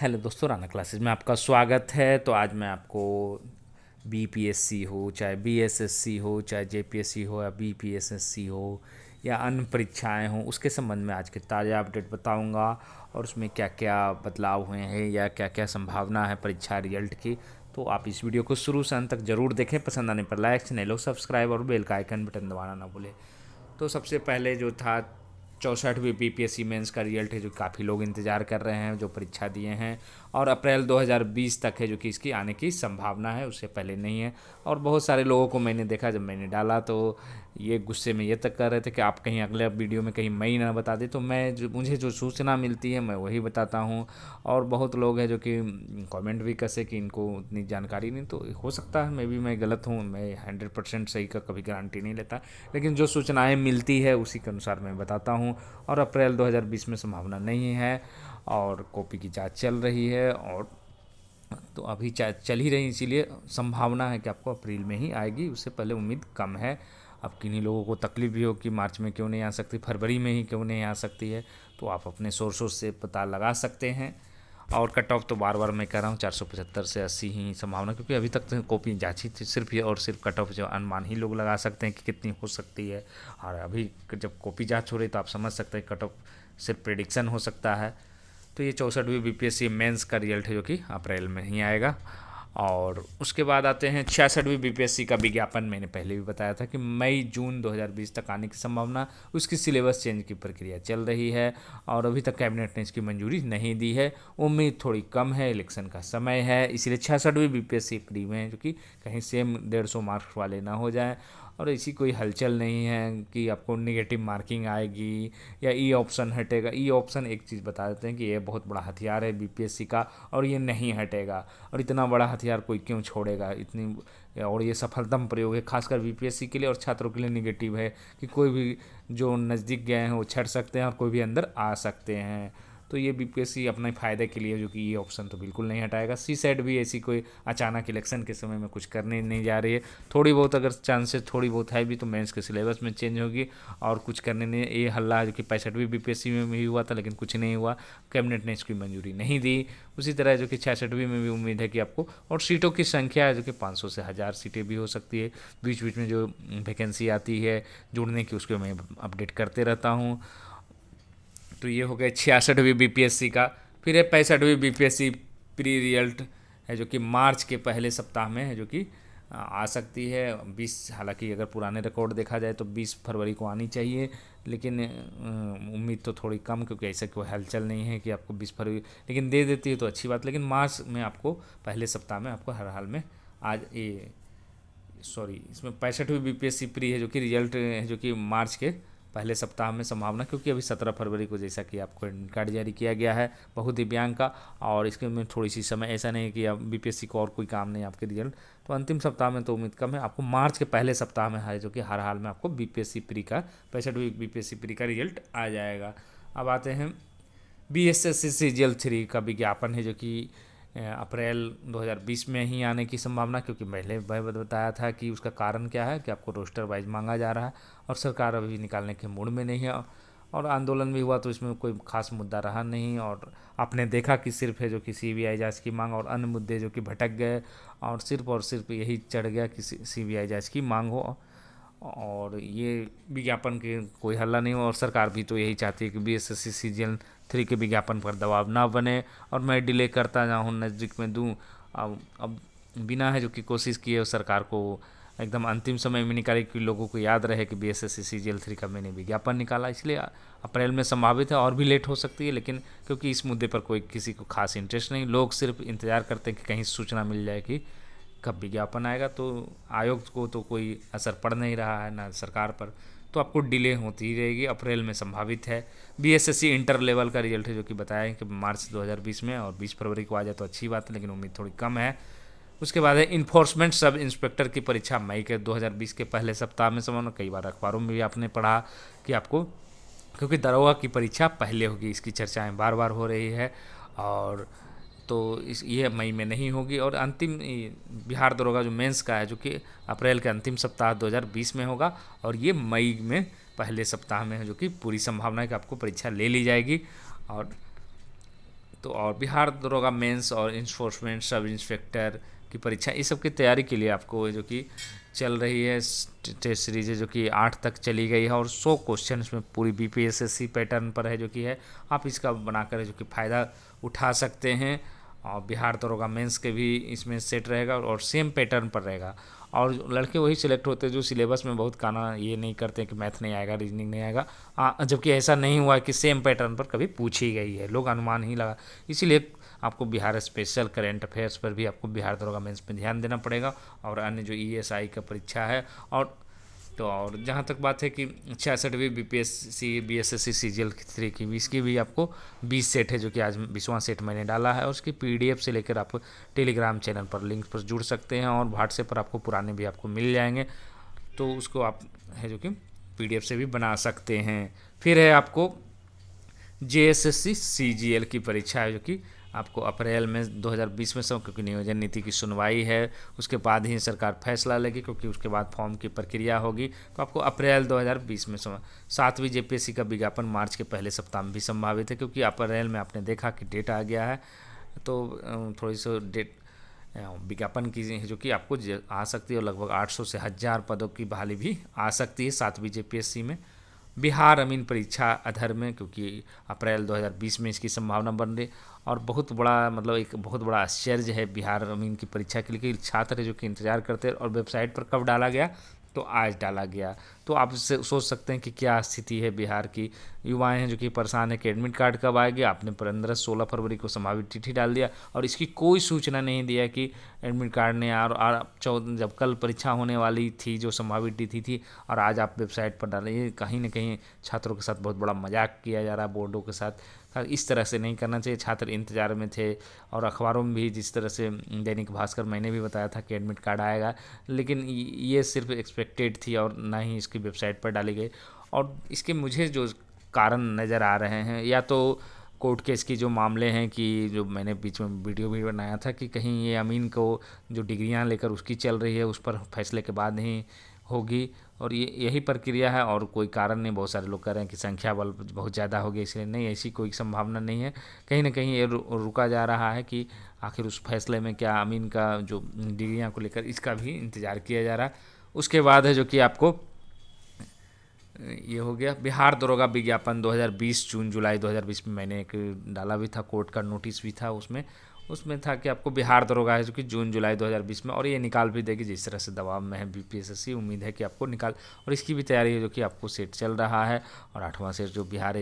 hello दोस्तों Rana classes में आपका स्वागत है तो आज मैं आपको बीपीएससी हो चाहे बीएसएससी हो चाहे जेपीएससी हो या बीपीएसएससी हो या अन्य परीक्षाएं हों उसके संबंध में आज के ताज़ा अपडेट बताऊंगा और उसमें क्या क्या बदलाव हुए हैं या क्या क्या संभावना है परीक्षा रिजल्ट की तो आप इस वीडियो को शुरू से अंत तक जरूर देखें पसंद आने पर लाइक चैनल सब्सक्राइब और बेल का आइकन बटन दबाना ना भूलें तो सबसे पहले जो था चौंसठवीं सी मेन्स का रिजल्ट है जो काफ़ी लोग इंतज़ार कर रहे हैं जो परीक्षा दिए हैं और अप्रैल 2020 तक है जो कि इसकी आने की संभावना है उससे पहले नहीं है और बहुत सारे लोगों को मैंने देखा जब मैंने डाला तो ये गुस्से में ये तक कर रहे थे कि आप कहीं अगले वीडियो में कहीं मैं ही ना बता दें तो मैं जो मुझे जो सूचना मिलती है मैं वही बताता हूँ और बहुत लोग हैं जो कि कमेंट भी कसे कि इनको उतनी जानकारी नहीं तो हो सकता है मे भी मैं गलत हूँ मैं हंड्रेड परसेंट सही का कभी गारंटी नहीं लेता लेकिन जो सूचनाएँ मिलती है उसी के अनुसार मैं बताता हूँ हूँ और अप्रैल 2020 में संभावना नहीं है और कॉपी की जांच चल रही है और तो अभी चल ही रही इसीलिए संभावना है कि आपको अप्रैल में ही आएगी उससे पहले उम्मीद कम है अब किन्हीं लोगों को तकलीफ भी हो कि मार्च में क्यों नहीं आ सकती फरवरी में ही क्यों नहीं आ सकती है तो आप अपने सोर्सों से पता लगा सकते हैं और कट ऑफ तो बार बार मैं कह रहा हूँ चार सौ पचहत्तर से अस्सी ही संभावना क्योंकि अभी तक तो कॉपी जाँची थी सिर्फ ये और सिर्फ कट ऑफ जो अनुमान ही लोग लगा सकते हैं कि कितनी हो सकती है और अभी जब कॉपी जाँच हो रही तो आप समझ सकते हैं कट ऑफ सिर्फ प्रिडिक्शन हो सकता है तो ये चौंसठवीं B P S C mains का रिजल्ट है जो कि अप्रैल में ही आएगा और उसके बाद आते हैं छियासठवीं बीपीएससी का विज्ञापन मैंने पहले भी बताया था कि मई जून 2020 तक आने की संभावना उसकी सिलेबस चेंज की प्रक्रिया चल रही है और अभी तक कैबिनेट ने इसकी मंजूरी नहीं दी है उम्मीद थोड़ी कम है इलेक्शन का समय है इसलिए छियासठवीं बी पी एस सी करीब है जो कि कहीं सेम डेढ़ मार्क्स वाले ना हो जाएँ और ऐसी कोई हलचल नहीं है कि आपको निगेटिव मार्किंग आएगी या ई e ऑप्शन हटेगा ई e ऑप्शन एक चीज़ बता देते हैं कि ये बहुत बड़ा हथियार है बी का और ये नहीं हटेगा और इतना बड़ा हथियार कोई क्यों छोड़ेगा इतनी और ये सफलतम प्रयोग है खासकर बी के लिए और छात्रों के लिए निगेटिव है कि कोई भी जो नज़दीक गए हैं वो छट सकते हैं और कोई भी अंदर आ सकते हैं तो ये बीपीएससी अपने फ़ायदे के लिए जो कि ये ऑप्शन तो बिल्कुल नहीं हटाएगा सी सेट भी ऐसी कोई अचानक इलेक्शन के समय में कुछ करने नहीं जा रही है थोड़ी बहुत अगर चांसेस थोड़ी बहुत है भी तो मेंस के सिलेबस में चेंज होगी और कुछ करने नहीं ये हल्ला जो कि पैंसठवीं बी पी में भी हुआ था लेकिन कुछ नहीं हुआ कैबिनेट ने इसकी मंजूरी नहीं दी उसी तरह जो कि छियासठवीं में भी उम्मीद है कि आपको और सीटों की संख्या जो कि पाँच से हज़ार सीटें भी हो सकती है बीच बीच में जो वैकेंसी आती है जुड़ने की उसके मैं अपडेट करते रहता हूँ तो ये हो गया छियासठवीं बी पी का फिर है पैंसठवीं सी प्री रिजल्ट है जो कि मार्च के पहले सप्ताह में है जो कि आ सकती है बीस हालांकि अगर पुराने रिकॉर्ड देखा जाए तो बीस फरवरी को आनी चाहिए लेकिन उम्मीद तो थोड़ी कम क्योंकि ऐसा कोई हलचल नहीं है कि आपको बीस फरवरी लेकिन दे देती है तो अच्छी बात लेकिन मार्च में आपको पहले सप्ताह में आपको हर हाल में आज ये सॉरी इसमें पैंसठवीं बी प्री है जो कि रिजल्ट है जो कि मार्च के पहले सप्ताह में संभावना क्योंकि अभी सत्रह फरवरी को जैसा कि आपको एडमिट कार्ड जारी किया गया है बहुत दिव्यांग का और इसके में थोड़ी सी समय ऐसा नहीं कि अब बीपीएससी को और कोई काम नहीं आपके रिजल्ट तो अंतिम सप्ताह में तो उम्मीद कम है आपको मार्च के पहले सप्ताह में है जो कि हर हाल में आपको बीपीएससी प्री का पैंसठ वीक बी प्री का रिजल्ट आ जाएगा अब आते हैं B S S C three का विज्ञापन है जो कि अप्रैल 2020 में ही आने की संभावना क्योंकि पहले भाई बताया था कि उसका कारण क्या है कि आपको रोस्टर वाइज मांगा जा रहा है और सरकार अभी निकालने के मूड में नहीं है और आंदोलन भी हुआ तो इसमें कोई खास मुद्दा रहा नहीं और आपने देखा कि सिर्फ है जो कि सी बी आई जांच की मांग और अन्य मुद्दे जो कि भटक गए और सिर्फ और सिर्फ यही चढ़ गया कि सी बी आई जांच की मांग हो और ये विज्ञापन के कोई हल्ला नहीं हो और सरकार भी तो यही चाहती है कि B S S C C G L three के विज्ञापन पर दबाव ना बने और मैं डिले करता जाऊँ नज़दीक में दूँ अब अब बिना है जो कि कोशिश किए सरकार को एकदम अंतिम समय में निकाले कि लोगों को याद रहे कि B S S C G three का मैंने विज्ञापन निकाला इसलिए अप्रैल में संभावित है और भी लेट हो सकती है लेकिन क्योंकि इस मुद्दे पर कोई किसी को खास इंटरेस्ट नहीं लोग सिर्फ इंतज़ार करते हैं कि कहीं सूचना मिल जाए कि कब विज्ञापन आएगा तो आयोग को तो कोई असर पड़ नहीं रहा है ना सरकार पर तो आपको डिले होती रहेगी अप्रैल में संभावित है बीएसएससी इंटर लेवल का रिजल्ट है जो कि बताया है कि मार्च 2020 में और 20 फरवरी को आ जाए तो अच्छी बात है लेकिन उम्मीद थोड़ी कम है उसके बाद है इन्फोर्समेंट सब इंस्पेक्टर की परीक्षा मई के 2020 के पहले सप्ताह में समाना कई बार अखबारों में भी आपने पढ़ा कि आपको क्योंकि दरोगा की परीक्षा पहले होगी इसकी चर्चाएँ बार बार हो रही है और तो इस ये मई में नहीं होगी और अंतिम बिहार दरोगा जो मेंस का है जो कि अप्रैल के अंतिम सप्ताह 2020 में होगा और ये मई में पहले सप्ताह में है जो कि पूरी संभावना है कि आपको परीक्षा ले ली जाएगी और तो और बिहार दरोगा मेंस और इन्फोर्समेंट सब इंस्पेक्टर की परीक्षा इस सब की तैयारी के लिए आपको जो कि चल रही है टेस्ट सीरीज जो कि आठ तक चली गई है और सौ क्वेश्चन इसमें पूरी B P S S C pattern पर है जो कि है आप इसका बनाकर जो कि फ़ायदा उठा सकते हैं और बिहार दरोगा तो मेंस के भी इसमें सेट रहेगा और सेम पैटर्न पर रहेगा और लड़के वही सिलेक्ट होते हैं जो सिलेबस में बहुत काना ये नहीं करते कि मैथ नहीं आएगा रीजनिंग नहीं आएगा हाँ, जबकि ऐसा नहीं हुआ कि सेम पैटर्न पर कभी पूछी गई है लोग अनुमान ही लगा इसीलिए आपको बिहार स्पेशल करेंट अफेयर्स पर भी आपको बिहार दरोगा तो मेंस पर ध्यान देना पड़ेगा और अन्य जो ई e का परीक्षा है और तो और जहाँ तक बात है कि छियासठवीं B P S C B S S C C G L three की इसकी भी आपको बीस सेट है जो कि आज बीसवां सेट मैंने डाला है और उसकी पी डी एफ से लेकर आप टेलीग्राम चैनल पर लिंक पर जुड़ सकते हैं और व्हाट्सएप पर आपको पुराने भी आपको मिल जाएंगे तो उसको आप है जो कि पी डी एफ से भी बना सकते हैं फिर है आपको J S S C C G L की परीक्षा है जो कि आपको अप्रैल में 2020 में सब क्योंकि नियोजन नीति की सुनवाई है उसके बाद ही सरकार फैसला लेगी क्योंकि उसके बाद फॉर्म की प्रक्रिया होगी तो आपको अप्रैल 2020 में सातवीं जेपीएससी का विज्ञापन मार्च के पहले सप्ताह में भी संभावित है क्योंकि अप्रैल में आपने देखा कि डेट आ गया है तो थोड़ी सी डेट विज्ञापन की जो कि आपको आ सकती है लगभग 800 से हज़ार पदों की बहाली भी आ सकती है सातवीं जे में बिहार अमीन परीक्षा अधर में क्योंकि अप्रैल 2020 में इसकी संभावना बन रही और बहुत बड़ा मतलब एक बहुत बड़ा आश्चर्य है बिहार अमीन की परीक्षा के लिए कि छात्र जो कि इंतज़ार करते और वेबसाइट पर कब डाला गया तो आज डाला गया तो आप सोच सकते हैं कि क्या स्थिति है बिहार की युवाएं हैं जो कि परेशान है कि एडमिट कार्ड कब आएगी आपने पंद्रह सोलह फरवरी को संभावित चिट्ठी डाल दिया और इसकी कोई सूचना नहीं दिया कि एडमिट कार्ड ने और चौदह जब कल परीक्षा होने वाली थी जो संभावित तिथि थी और आज आप वेबसाइट पर डाले कहीं ना कहीं छात्रों के साथ बहुत बड़ा मजाक किया जा रहा है बोर्डों के साथ हाँ, इस तरह से नहीं करना चाहिए छात्र इंतजार में थे और अखबारों में भी जिस तरह से दैनिक भास्कर मैंने भी बताया था कि एडमिट कार्ड आएगा लेकिन ये सिर्फ एक्सपेक्टेड थी और ना ही इसके उसकी वेबसाइट पर डाली गई और इसके मुझे जो कारण नज़र आ रहे हैं या तो कोर्ट केस की जो मामले हैं कि जो मैंने बीच में वीडियो भी बनाया था कि कहीं ये अमीन को जो डिग्रियां लेकर उसकी चल रही है उस पर फैसले के बाद ही होगी और ये यही प्रक्रिया है और कोई कारण नहीं बहुत सारे लोग कह रहे हैं कि संख्या बल बहुत ज़्यादा होगी इसलिए नहीं ऐसी कोई संभावना नहीं है कहीं ना कहीं ये रुका जा रहा है कि आखिर उस फैसले में क्या अमीन का जो डिग्रियाँ को लेकर इसका भी इंतज़ार किया जा रहा है उसके बाद है जो कि आपको ये हो गया बिहार दरोगा विज्ञापन 2020 जून जुलाई 2020 में मैंने एक डाला भी था कोर्ट का नोटिस भी था उसमें उसमें था कि आपको बिहार दरोगा है जो कि जून जुलाई 2020 में और ये निकाल भी देगी जिस तरह से दबाव में है बीपीएसएससी उम्मीद है कि आपको निकाल और इसकी भी तैयारी है जो कि आपको सेट चल रहा है और आठवां सेट जो बिहार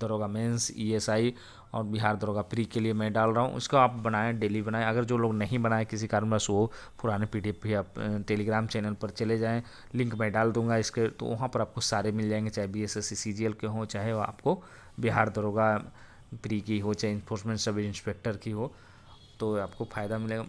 दरोगा मेंस ईएसआई e और बिहार दरोगा प्री के लिए मैं डाल रहा हूँ उसको आप बनाएं डेली बनाएं अगर जो लोग नहीं बनाए किसी कारणवश वो पुराने पी भी आप टेलीग्राम चैनल पर चले जाएँ लिंक मैं डाल दूँगा इसके तो वहाँ पर आपको सारे मिल जाएंगे चाहे बी एस एस के हों चाहे वो आपको बिहार दरोगा प्री की हो चाहे इन्फोर्समेंट सब इंस्पेक्टर की हो तो आपको फ़ायदा मिलेगा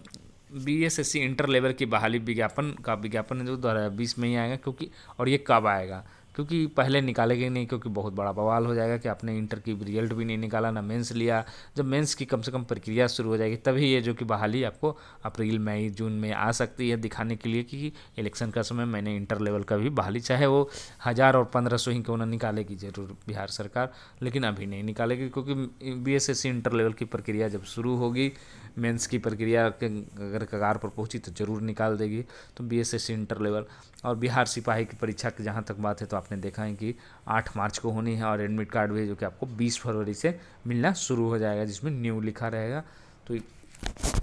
B S S C inter level की बहाली विज्ञापन का विज्ञापन जो दो हज़ार बीस में ही आएगा क्योंकि और ये कब आएगा क्योंकि पहले निकालेंगे नहीं क्योंकि बहुत बड़ा बवाल हो जाएगा कि आपने इंटर की रिजल्ट भी नहीं निकाला ना मेंस लिया जब मेंस की कम से कम प्रक्रिया शुरू हो जाएगी तभी ये जो कि बहाली आपको अप्रैल मई जून में आ सकती है दिखाने के लिए कि इलेक्शन का समय मैंने इंटर लेवल का भी बहाली चाहे वो हज़ार और पंद्रह सौ ही क्यों ना निकालेगी जरूर बिहार सरकार लेकिन अभी नहीं निकालेगी क्योंकि बी इंटर लेवल की प्रक्रिया जब शुरू होगी मेंस की प्रक्रिया के अगर कगार पर पहुंची तो ज़रूर निकाल देगी तो बी एस इंटर लेवल और बिहार सिपाही की परीक्षा की जहाँ तक बात है तो आपने देखा है कि आठ मार्च को होनी है और एडमिट कार्ड भी जो कि आपको बीस फरवरी से मिलना शुरू हो जाएगा जिसमें न्यू लिखा रहेगा तो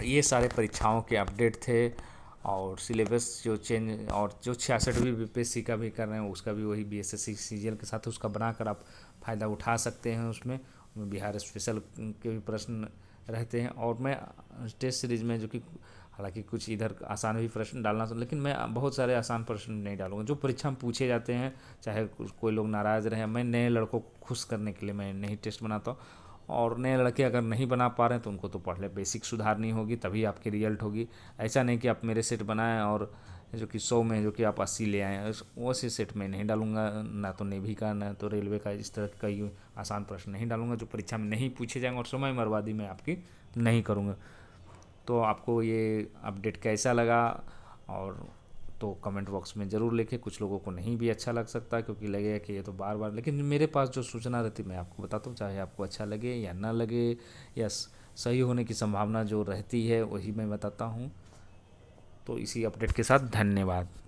ये सारे परीक्षाओं के अपडेट थे और सिलेबस जो चेंज और जो छियासठवीं बी पी का भी कर रहे हैं उसका भी वही बी एस एस के साथ उसका बनाकर आप फ़ायदा उठा सकते हैं उसमें बिहार स्पेशल के भी प्रश्न रहते हैं और मैं टेस्ट सीरीज़ में जो कि हालांकि कुछ इधर आसान भी प्रश्न डालना लेकिन मैं बहुत सारे आसान प्रश्न नहीं डालूंगा जो परीक्षा में पूछे जाते हैं चाहे कोई लोग नाराज़ रहे मैं नए लड़कों को खुश करने के लिए मैं नहीं टेस्ट बनाता हूँ और नए लड़के अगर नहीं बना पा रहे हैं तो उनको तो पढ़ ले बेसिक सुधारनी होगी तभी आपकी रिजल्ट होगी ऐसा नहीं कि आप मेरे सेट बनाएं और जो कि सौ में जो कि आप अस्सी ले आए वो से सेट में नहीं डालूंगा ना तो नेवी का ना तो रेलवे का इस तरह कई आसान प्रश्न नहीं डालूंगा जो परीक्षा में नहीं पूछे जाएंगे और समय बर्बादी में आपकी नहीं करूँगा तो आपको ये अपडेट कैसा लगा और तो कमेंट बॉक्स में ज़रूर लिखें कुछ लोगों को नहीं भी अच्छा लग सकता क्योंकि लगेगा कि ये तो बार बार लेकिन मेरे पास जो सूचना रहती मैं आपको बताता हूँ चाहे आपको अच्छा लगे या ना लगे या सही होने की संभावना जो रहती है वही मैं बताता हूँ तो इसी अपडेट के साथ धन्यवाद